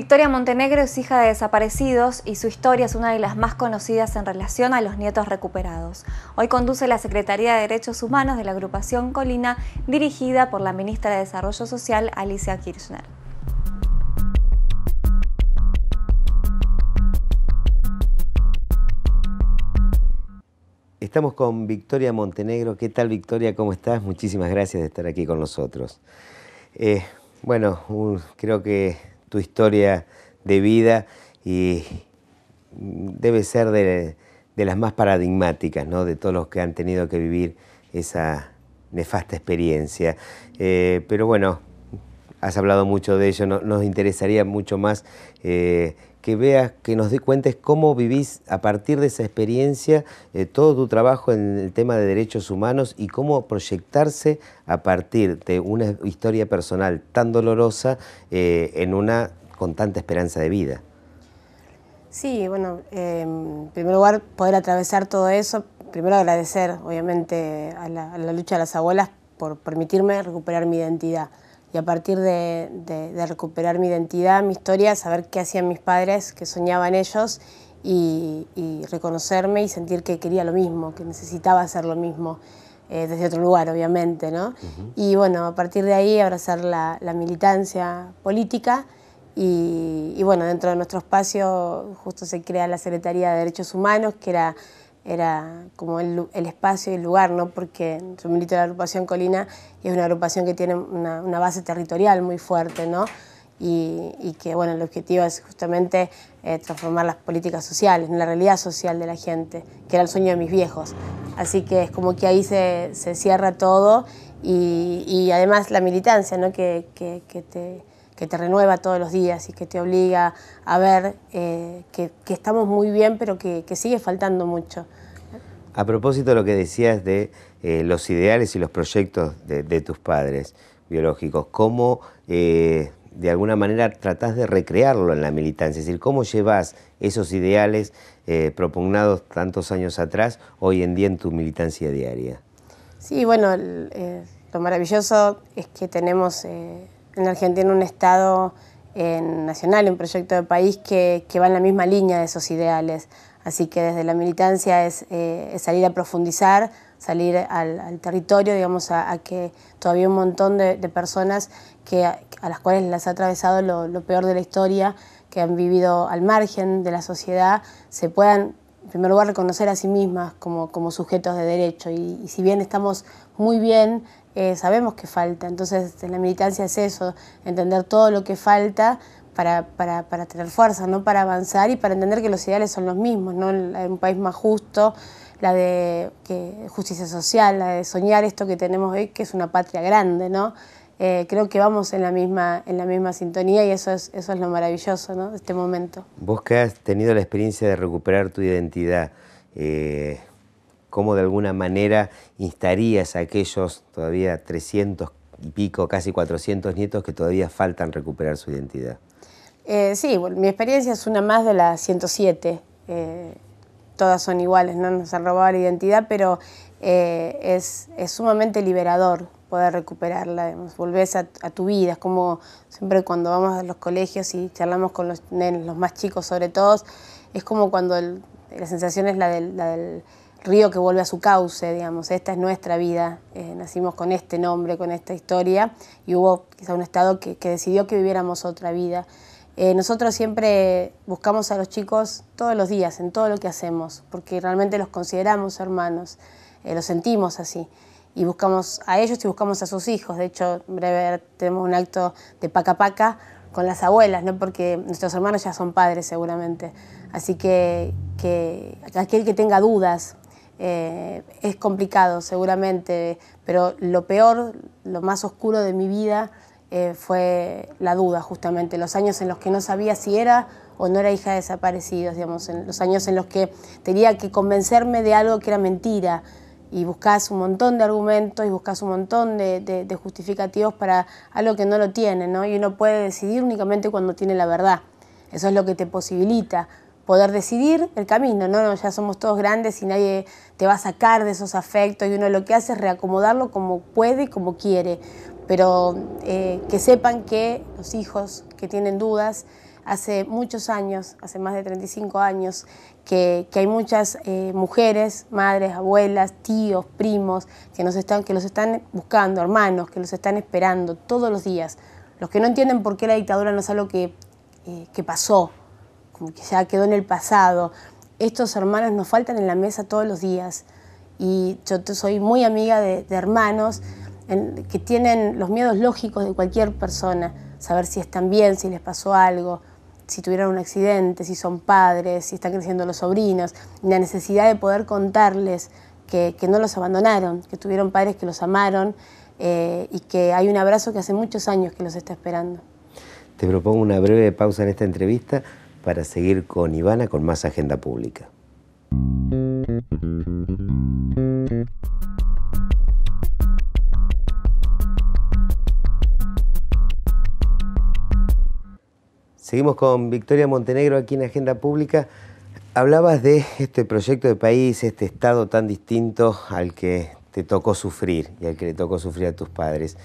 Victoria Montenegro es hija de desaparecidos y su historia es una de las más conocidas en relación a los nietos recuperados. Hoy conduce la Secretaría de Derechos Humanos de la agrupación Colina, dirigida por la ministra de Desarrollo Social, Alicia Kirchner. Estamos con Victoria Montenegro. ¿Qué tal, Victoria? ¿Cómo estás? Muchísimas gracias de estar aquí con nosotros. Eh, bueno, creo que tu historia de vida y debe ser de, las más paradigmáticas, ¿no? De todos los que han tenido que vivir esa nefasta experiencia. Eh, pero bueno, has hablado mucho de ello, nos interesaría mucho más eh, que veas, que nos des cuentes cómo vivís a partir de esa experiencia eh, todo tu trabajo en el tema de derechos humanos y cómo proyectarse a partir de una historia personal tan dolorosa eh, en una con tanta esperanza de vida. Sí, bueno, en primer lugar, poder atravesar todo eso, primero agradecer, obviamente, a la lucha de las abuelas por permitirme recuperar mi identidad y a partir de, recuperar mi identidad, mi historia, saber qué hacían mis padres, qué soñaban ellos y, reconocerme y sentir que quería lo mismo, que necesitaba hacer lo mismo. Eh, desde otro lugar, obviamente, ¿no? Y bueno, a partir de ahí abrazar la, la militancia política y, y, bueno, dentro de nuestro espacio justo se crea la Secretaría de Derechos Humanos, que era era como el, espacio y el lugar, ¿no? porque yo milito de la agrupación Colina y es una agrupación que tiene una, base territorial muy fuerte, ¿no? Y, que bueno, el objetivo es justamente eh, transformar las políticas sociales, la realidad social de la gente, que era el sueño de mis viejos. Así que es como que ahí se, se cierra todo y, además la militancia, ¿no? que, que, que te que te renueva todos los días y que te obliga a ver eh, que, estamos muy bien, pero que, sigue faltando mucho. A propósito de lo que decías de eh, los ideales y los proyectos de, tus padres biológicos, ¿cómo eh, de alguna manera tratás de recrearlo en la militancia? Es decir, ¿cómo llevas esos ideales propugnados tantos años atrás hoy en día en tu militancia diaria? Sí, bueno, lo maravilloso es que tenemos en Argentina un Estado eh, nacional, un proyecto de país que, va en la misma línea de esos ideales. Así que desde la militancia es, eh, salir a profundizar, salir al, territorio, digamos, a, que todavía un montón de, personas que a, las cuales las ha atravesado lo, peor de la historia, que han vivido al margen de la sociedad, se puedan, en primer lugar, reconocer a sí mismas como, como sujetos de derecho. Y, y si bien estamos muy bien eh, sabemos que falta. Entonces, este, la militancia es eso, entender todo lo que falta para, para, tener fuerza, ¿no? para avanzar y para entender que los ideales son los mismos, ¿no? un país más justo, la de justicia social, la de soñar esto que tenemos hoy, que es una patria grande. ¿no? Eh, creo que vamos en la, misma, en la misma sintonía y eso es, eso es lo maravilloso ¿no? de este momento. Vos que has tenido la experiencia de recuperar tu identidad, eh, cómo de alguna manera instarías a aquellos todavía 300 y pico, casi 400 nietos que todavía faltan recuperar su identidad? Eh, sí, mi experiencia es una más de las 107. Eh, todas son iguales, no nos han robado la identidad, pero eh, es, sumamente liberador poder recuperarla. Volvés a, tu vida, es como siempre cuando vamos a los colegios y charlamos con los los más chicos sobre todo, es como cuando la sensación es la del río que vuelve a su cauce, digamos, esta es nuestra vida, eh, nacimos con este nombre, con esta historia, y hubo quizá un Estado que, decidió que viviéramos otra vida. Eh, nosotros siempre buscamos a los chicos todos los días, en todo lo que hacemos, porque realmente los consideramos hermanos, eh, los sentimos así, y buscamos a ellos y buscamos a sus hijos. De hecho, en breve tenemos un acto de paca paca con las abuelas, ¿no? porque nuestros hermanos ya son padres seguramente. Así que, que aquel que tenga dudas eh, es complicado seguramente, pero lo peor, lo más oscuro de mi vida eh, fue la duda justamente, los años en los que no sabía si era o no era hija de desaparecidos, digamos, los años en los que tenía que convencerme de algo que era mentira y buscas un montón de argumentos y buscas un montón de, de, justificativos para algo que no lo tiene, ¿no? Y uno puede decidir únicamente cuando tiene la verdad. Eso es lo que te posibilita poder decidir el camino, ¿no? no, Ya somos todos grandes y nadie te va a sacar de esos afectos y uno lo que hace es reacomodarlo como puede y como quiere. Pero eh, que sepan que los hijos que tienen dudas, hace muchos años, hace más de 35 años, que, hay muchas eh, mujeres, madres, abuelas, tíos, primos, que, nos están, que los están buscando, hermanos, que los están esperando todos los días. Los que no entienden por qué la dictadura no es algo que eh, pasó, que ya quedó en el pasado. Estos hermanos nos faltan en la mesa todos los días y yo soy muy amiga de, hermanos que tienen los miedos lógicos de cualquier persona, saber si están bien, si les pasó algo, si tuvieron un accidente, si son padres, si están creciendo los sobrinos, la necesidad de poder contarles que, no los abandonaron, que tuvieron padres que los amaron eh, y que hay un abrazo que hace muchos años que los está esperando. Te propongo una breve pausa en esta entrevista para seguir con Ivana con más agenda pública. Seguimos con Victoria Montenegro aquí en Agenda Pública. Hablabas de este proyecto de país, este estado tan distinto al que te tocó sufrir y al que le tocó sufrir a tus padres.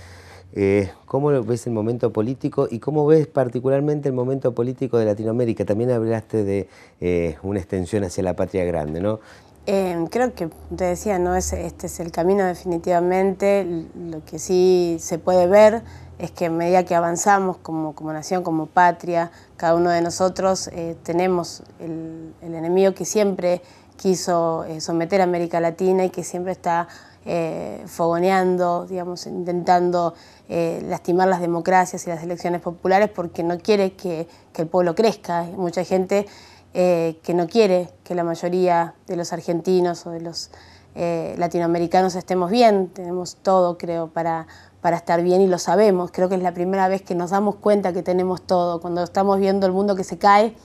Eh, ¿Cómo ves el momento político y cómo ves particularmente el momento político de Latinoamérica? También hablaste de eh, una extensión hacia la patria grande, ¿no? Em, creo que te decía, no este es el camino definitivamente. Lo que sí se puede ver es que a medida que avanzamos como, como nación, como patria, cada uno de nosotros eh, tenemos el, enemigo que siempre quiso eh, someter a América Latina y que siempre está eh, fogoneando, digamos, intentando eh, lastimar las democracias y las elecciones populares porque no quiere que, el pueblo crezca. Hay mucha gente eh, que no quiere que la mayoría de los argentinos o de los latinoamericanos estemos bien. Tenemos todo, creo, para estar bien y lo sabemos. Creo que es la primera vez que nos damos cuenta que tenemos todo. Cuando estamos viendo el mundo que se cae,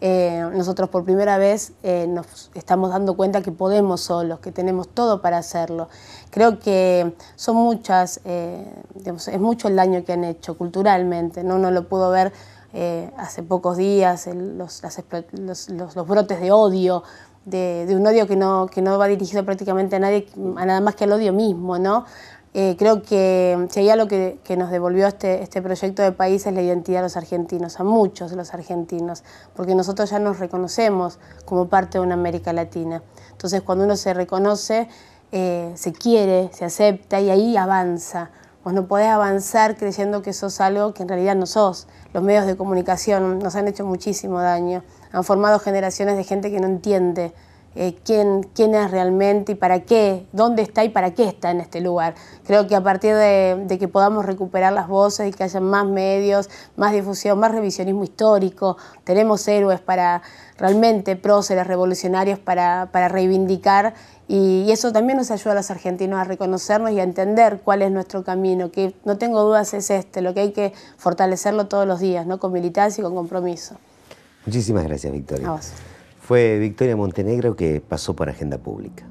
eh, nosotros por primera vez eh, nos estamos dando cuenta que podemos solos, que tenemos todo para hacerlo. Creo que son muchas, eh, es mucho el daño que han hecho culturalmente, ¿no? uno lo pudo ver hace pocos días, los, brotes de odio, de, un odio que no, que no va dirigido prácticamente a nadie, a nada más que al odio mismo, ¿no? Eh, creo que sería lo que, que, nos devolvió este, este proyecto de país es la identidad de los argentinos, a muchos de los argentinos, porque nosotros ya nos reconocemos como parte de una América Latina. Entonces cuando uno se reconoce, eh, se quiere, se acepta y ahí avanza. Vos no podés avanzar creyendo que sos algo que en realidad no sos. Los medios de comunicación nos han hecho muchísimo daño, han formado generaciones de gente que no entiende eh, quién, es realmente y para qué, dónde está y para qué está en este lugar. Creo que a partir de, que podamos recuperar las voces y que haya más medios, más difusión, más revisionismo histórico, tenemos héroes para realmente próceres revolucionarios para, reivindicar y, eso también nos ayuda a los argentinos a reconocernos y a entender cuál es nuestro camino, que no tengo dudas es este, lo que hay que fortalecerlo todos los días, ¿no? con militancia y con compromiso. Muchísimas gracias, Victoria. Fue Victoria Montenegro que pasó por Agenda Pública.